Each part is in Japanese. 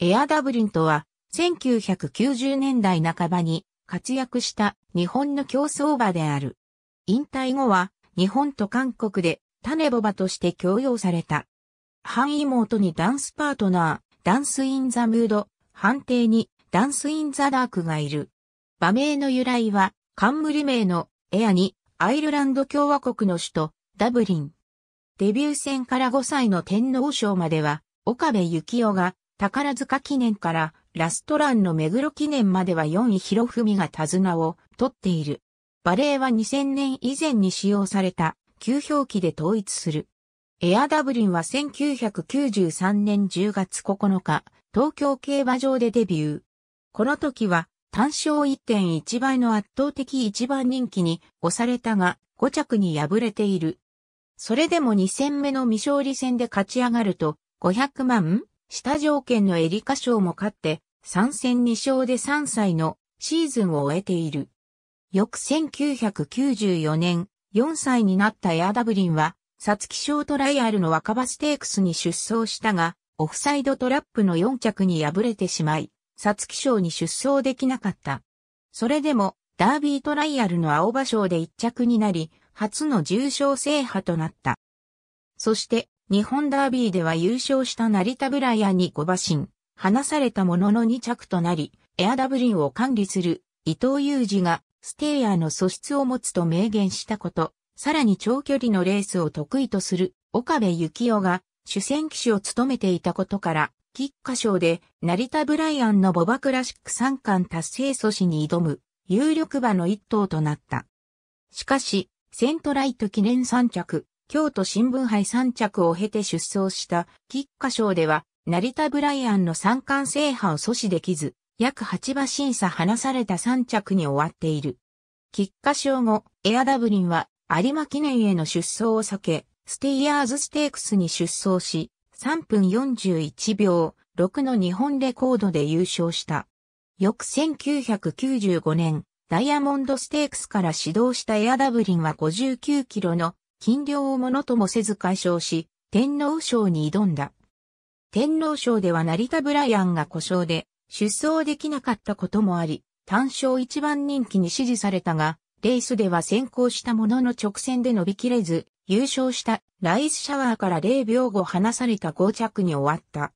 エアダブリンとは、1990年代半ばに活躍した日本の競争馬である。引退後は、日本と韓国で種ボ馬として供用された。半妹にダンスパートナー、ダンスインザムード、判定にダンスインザダークがいる。馬名の由来は、冠名のエアにアイルランド共和国の首都ダブリン。デビュー戦から5歳の天皇賞までは、岡部幸男が宝塚記念からラストランの目黒記念までは4位博文が手綱を取っている。バレーは2000年以前に使用された旧表記で統一する。エアダブリンは1993年10月9日、東京競馬場でデビュー。この時は単勝1.1倍の圧倒的一番人気に押されたが5着に敗れている。それでも2戦目の未勝利戦で勝ち上がると500万下条件のエリカ賞も勝って、参戦2勝で3歳のシーズンを終えている。翌1994年、4歳になったエアダブリンは、サツキ賞トライアルの若葉ステークスに出走したが、オフサイドトラップの4着に敗れてしまい、サツキ賞に出走できなかった。それでも、ダービートライアルの青葉賞で1着になり、初の重賞制覇となった。そして、日本ダービーでは優勝した成田ブライアに5馬身、離されたものの2着となり、エアダブリンを管理する伊藤裕二がステイヤーの素質を持つと明言したこと、さらに長距離のレースを得意とする岡部幸男が主戦騎手を務めていたことから、菊花賞で成田ブライアンのボバクラシック3冠達成阻止に挑む有力馬の一頭となった。しかし、セントライト記念3着、京都新聞杯3着を経て出走した菊花賞では、成田ブライアンの三冠制覇を阻止できず、約8馬審査離された3着に終わっている。菊花賞後、エアダブリンは有馬記念への出走を避け、ステイヤーズステークスに出走し、3分41秒6の日本レコードで優勝した。翌1995年、ダイヤモンドステークスから始動したエアダブリンは59キロの金量をものともせず解消し、天皇賞に挑んだ。天皇賞では成田ブライアンが故障で出走できなかったこともあり、単勝一番人気に支持されたが、レースでは先行したものの直線で伸びきれず、優勝したライスシャワーから0秒後離された5着に終わった。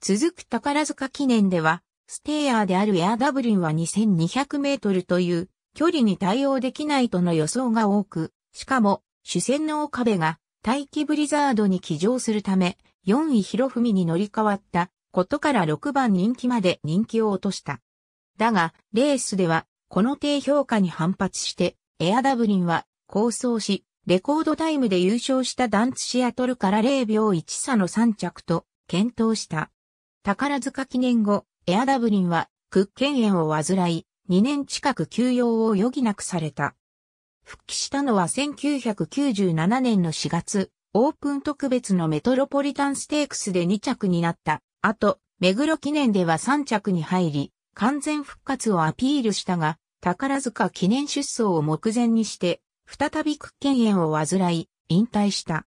続く宝塚記念では、ステーヤーであるエアダブリンは2200メートルという距離に対応できないとの予想が多く、しかも主戦の岡部が待機ブリザードに騎乗するため、4位博文に乗り換わったことから6番人気まで人気を落とした。だが、レースでは、この低評価に反発して、エアダブリンは、構想し、レコードタイムで優勝したダンツシアトルから0秒1差の3着と、検討した。宝塚記念後、エアダブリンは、屈腱炎を患い、2年近く休養を余儀なくされた。復帰したのは1997年の4月、オープン特別のメトロポリタンステークスで2着になったあと、目黒記念では3着に入り、完全復活をアピールしたが、宝塚記念出走を目前にして、再び屈権炎を患い、引退した。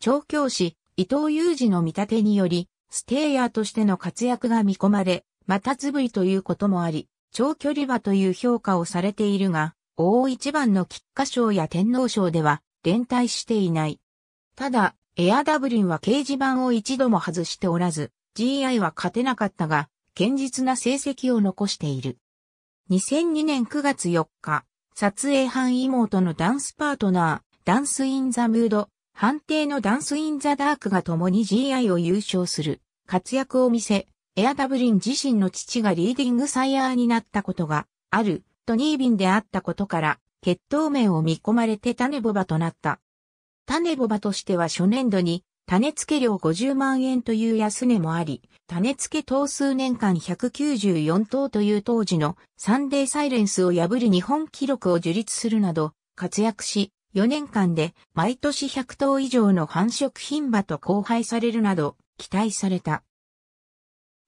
調教師、伊藤祐二の見立てにより、ステーヤーとしての活躍が見込まれ、またつぶりということもあり、長距離馬という評価をされているが、大一番の菊花賞や天皇賞では連帯していない。ただ、エアダブリンは掲示板を一度も外しておらず、GI は勝てなかったが、堅実な成績を残している。2002年9月4日、撮影班妹のダンスパートナー、ダンスインザムード、判定のダンスインザダークが共に GI を優勝する活躍を見せ、エアダブリン自身の父がリーディングサイヤーになったことがあるトニービンであったことから、血統名を見込まれて種ボバとなった。種ボバとしては初年度に、種付け料50万円という安値もあり、種付け等数年間194頭という当時のサンデーサイレンスを破る日本記録を樹立するなど活躍し、4年間で毎年100頭以上の繁殖牝馬と交配されるなど期待された。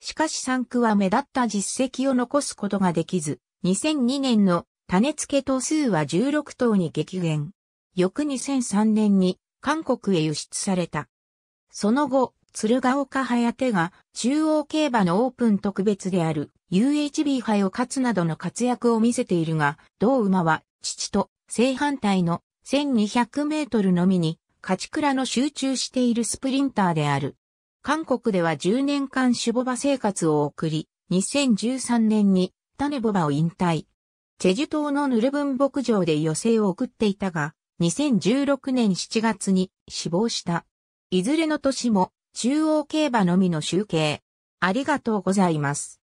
しかし産区は目立った実績を残すことができず、2002年の種付け頭数は16頭に激減。翌2003年に韓国へ輸出された。その後、鶴岡颯が中央競馬のオープン特別である UHB 杯を勝つなどの活躍を見せているが、同馬は父と正反対の1200メートルのみに勝ち倉の集中しているスプリンターである。韓国では10年間守護馬生活を送り、2013年にタネボバを引退。チェジュ島のヌルブン牧場で余生を送っていたが、2016年7月に死亡した。いずれの年も中央競馬のみの集計。ありがとうございます。